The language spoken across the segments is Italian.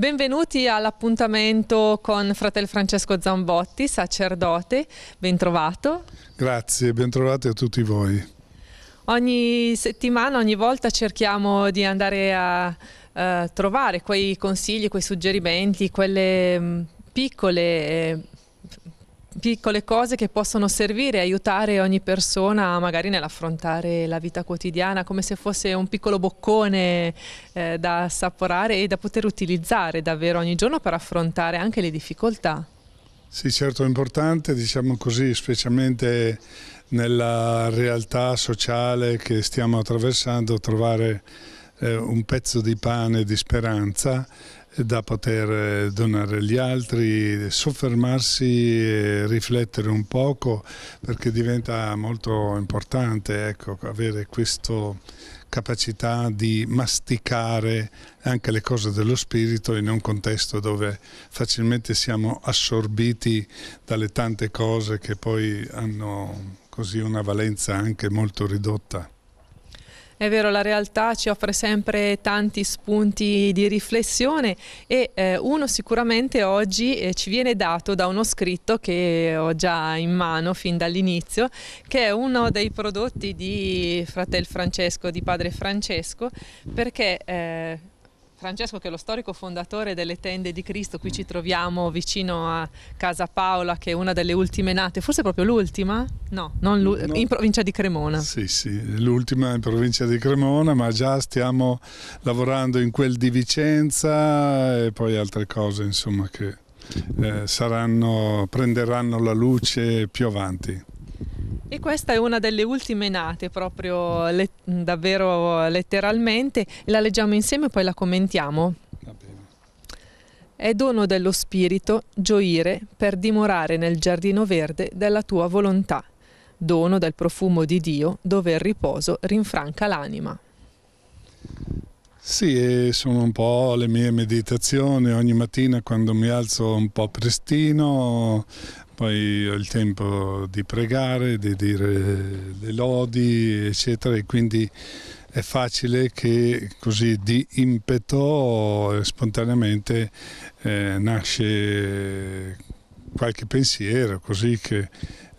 Benvenuti all'appuntamento con fratello Francesco Zambotti, sacerdote, bentrovato. Grazie, bentrovati a tutti voi. Ogni settimana, ogni volta cerchiamo di andare a eh, trovare quei consigli, quei suggerimenti, quelle mh, piccole... Eh, piccole cose che possono servire e aiutare ogni persona magari nell'affrontare la vita quotidiana come se fosse un piccolo boccone eh, da assaporare e da poter utilizzare davvero ogni giorno per affrontare anche le difficoltà. Sì, certo è importante, diciamo così, specialmente nella realtà sociale che stiamo attraversando, trovare eh, un pezzo di pane di speranza da poter eh, donare agli altri, soffermarsi, riflettere un poco perché diventa molto importante ecco, avere questa capacità di masticare anche le cose dello spirito in un contesto dove facilmente siamo assorbiti dalle tante cose che poi hanno così una valenza anche molto ridotta. È vero, la realtà ci offre sempre tanti spunti di riflessione e eh, uno sicuramente oggi eh, ci viene dato da uno scritto che ho già in mano fin dall'inizio, che è uno dei prodotti di Fratel Francesco, di Padre Francesco, perché... Eh, Francesco che è lo storico fondatore delle tende di Cristo, qui ci troviamo vicino a Casa Paola che è una delle ultime nate, forse proprio l'ultima? No, no, in provincia di Cremona. Sì, sì, l'ultima in provincia di Cremona, ma già stiamo lavorando in quel di Vicenza e poi altre cose insomma che eh, saranno, prenderanno la luce più avanti. E questa è una delle ultime nate, proprio le, davvero letteralmente. La leggiamo insieme e poi la commentiamo. È dono dello Spirito gioire per dimorare nel giardino verde della tua volontà. Dono del profumo di Dio dove il riposo rinfranca l'anima. Sì, sono un po' le mie meditazioni, ogni mattina quando mi alzo un po' prestino, poi ho il tempo di pregare, di dire le lodi, eccetera, e quindi è facile che così di impeto spontaneamente eh, nasce qualche pensiero, così che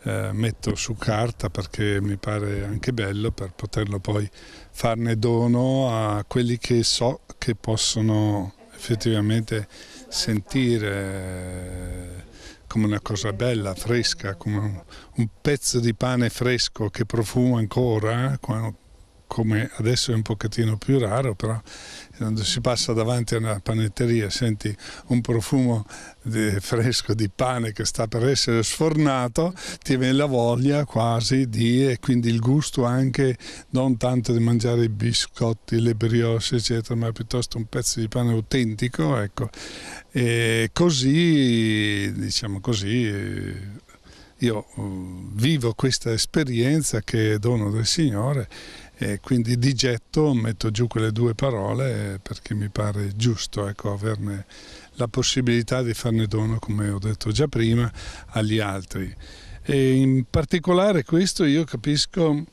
eh, metto su carta perché mi pare anche bello per poterlo poi farne dono a quelli che so che possono effettivamente sentire eh, come una cosa bella, fresca, come un pezzo di pane fresco che profuma ancora, eh, quando, come adesso è un pochettino più raro, però quando si passa davanti a una panetteria senti un profumo di, fresco di pane che sta per essere sfornato, ti viene la voglia quasi di, e quindi il gusto anche non tanto di mangiare i biscotti, le brioche, eccetera, ma piuttosto un pezzo di pane autentico, ecco. E così, diciamo così, io mm, vivo questa esperienza che è dono del Signore e quindi di getto metto giù quelle due parole perché mi pare giusto ecco, averne la possibilità di farne dono, come ho detto già prima, agli altri. E in particolare questo io capisco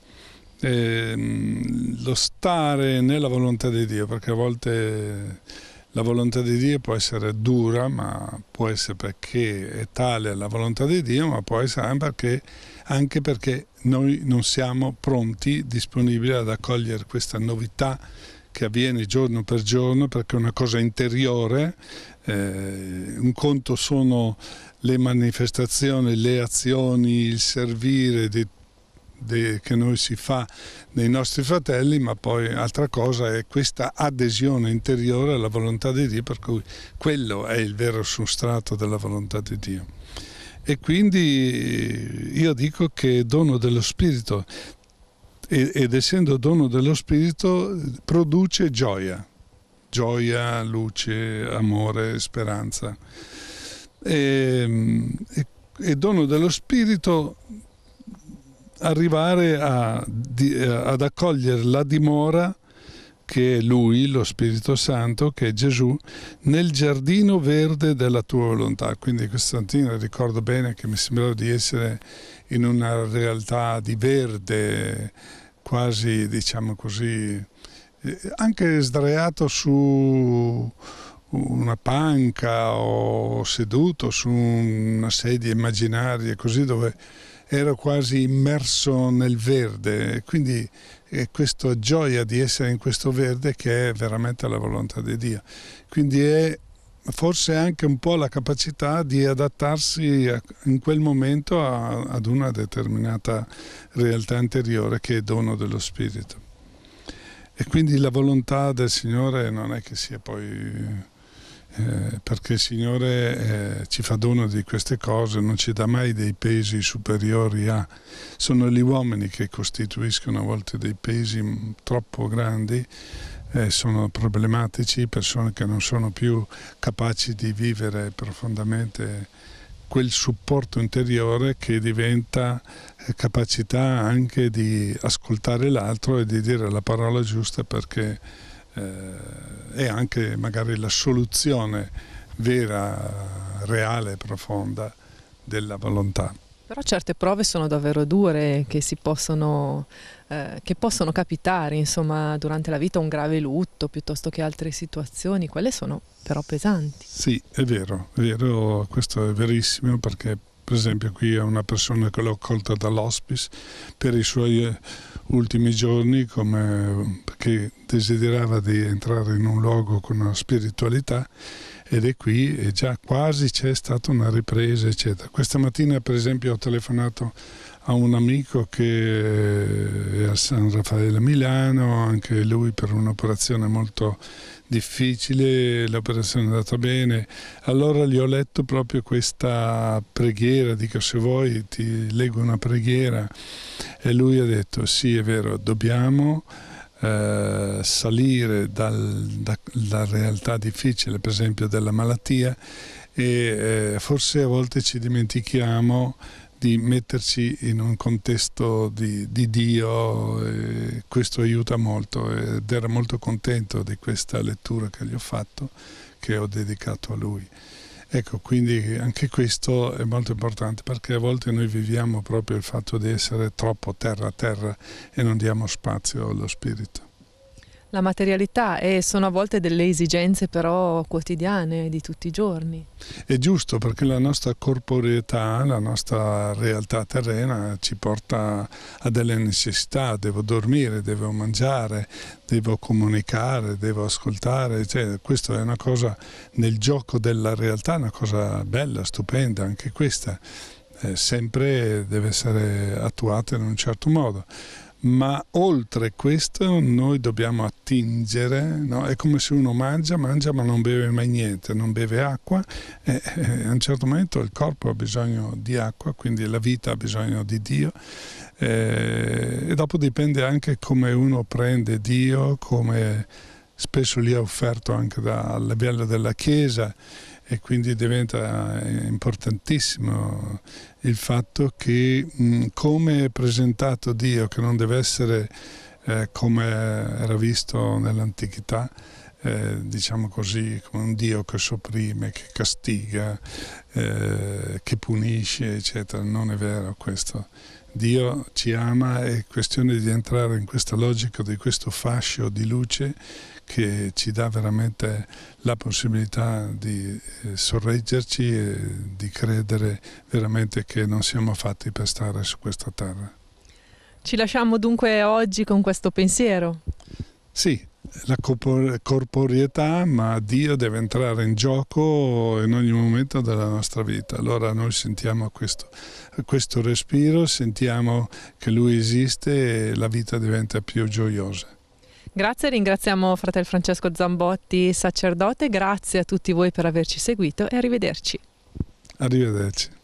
eh, lo stare nella volontà di Dio, perché a volte la volontà di Dio può essere dura, ma può essere perché è tale la volontà di Dio, ma può essere anche perché, anche perché noi non siamo pronti, disponibili ad accogliere questa novità che avviene giorno per giorno perché è una cosa interiore, eh, un conto sono le manifestazioni, le azioni, il servire di de, che noi si fa nei nostri fratelli, ma poi altra cosa è questa adesione interiore alla volontà di Dio, per cui quello è il vero sostrato della volontà di Dio. E quindi io dico che dono dello Spirito, ed, essendo dono dello Spirito, produce gioia, gioia, luce, amore, speranza. Ehm, e, e dono dello Spirito arrivare a, di, eh, ad accogliere la dimora che è Lui, lo Spirito Santo, che è Gesù, nel giardino verde della tua volontà. Quindi Costantino ricordo bene che mi sembrava di essere in una realtà di verde, quasi, diciamo così, eh, anche sdraiato su una panca o seduto su una sedia immaginaria, così dove ero quasi immerso nel verde, quindi è eh, questa gioia di essere in questo verde che è veramente la volontà di Dio. Quindi è forse anche un po' la capacità di adattarsi in quel momento a, ad una determinata realtà interiore che è dono dello Spirito. E quindi la volontà del Signore non è che sia poi eh, perché il Signore eh, ci fa dono di queste cose, non ci dà mai dei pesi superiori a... Sono gli uomini che costituiscono a volte dei pesi mm, troppo grandi, eh, sono problematici, persone che non sono più capaci di vivere profondamente quel supporto interiore che diventa eh, capacità anche di ascoltare l'altro e di dire la parola giusta perché eh, e anche magari la soluzione vera, reale, profonda della volontà. Però certe prove sono davvero dure che, possono, eh, che possono, capitare insomma, durante la vita, un grave lutto piuttosto che altre situazioni, quelle sono però pesanti. Sì, è vero, è vero questo è verissimo perché per esempio qui è una persona che l'ho accolta dall'hospice per i suoi eh, ultimi giorni come, perché desiderava di entrare in un luogo con una spiritualità ed è qui e già quasi c'è stata una ripresa eccetera. Questa mattina per esempio ho telefonato a un amico che eh, è a San Raffaele a Milano, anche lui per un'operazione molto difficile, l'operazione è andata bene. Allora gli ho letto proprio questa preghiera, dico se vuoi ti leggo una preghiera e lui ha detto sì è vero, dobbiamo eh, salire dal, da, dalla realtà difficile, per esempio della malattia, e eh, forse a volte ci dimentichiamo di metterci in un contesto di, di Dio, eh, questo aiuta molto ed era molto contento di questa lettura che gli ho fatto, che ho dedicato a lui. Ecco, quindi anche questo è molto importante perché a volte noi viviamo proprio il fatto di essere troppo terra a terra e non diamo spazio allo spirito la materialità e sono a volte delle esigenze però quotidiane di tutti i giorni. È giusto perché la nostra corporeità, la nostra realtà terrena ci porta a delle necessità, devo dormire, devo mangiare, devo comunicare, devo ascoltare, cioè, questa è una cosa nel gioco della realtà, una cosa bella, stupenda anche questa, eh, sempre deve essere attuata in un certo modo ma oltre questo noi dobbiamo attingere, no? è come se uno mangia, mangia ma non beve mai niente, non beve acqua, e, e eh, a un certo momento il corpo ha bisogno di acqua, quindi la vita ha bisogno di Dio e, eh, e dopo dipende anche come uno prende Dio, come spesso lì è offerto anche dal livello della Chiesa e quindi diventa eh, importantissimo il fatto che mh, come è presentato Dio, che non deve essere eh, come era visto nell'antichità, eh, diciamo così, come un Dio che sopprime, che castiga, eh, che punisce, eccetera. Non è vero questo. Dio ci ama, è questione di entrare in questa logica, di questo fascio di luce che ci dà veramente la possibilità di eh, sorreggerci e di credere veramente che non siamo fatti per stare su questa terra. Ci lasciamo dunque oggi con questo pensiero. Sì, la corporeità, ma Dio deve entrare in gioco in ogni momento della nostra vita. Allora noi sentiamo questo, questo respiro, sentiamo che Lui esiste e la vita diventa più gioiosa. Grazie, ringraziamo fratel Francesco Zambotti, sacerdote, grazie a tutti voi per averci seguito e arrivederci. Arrivederci.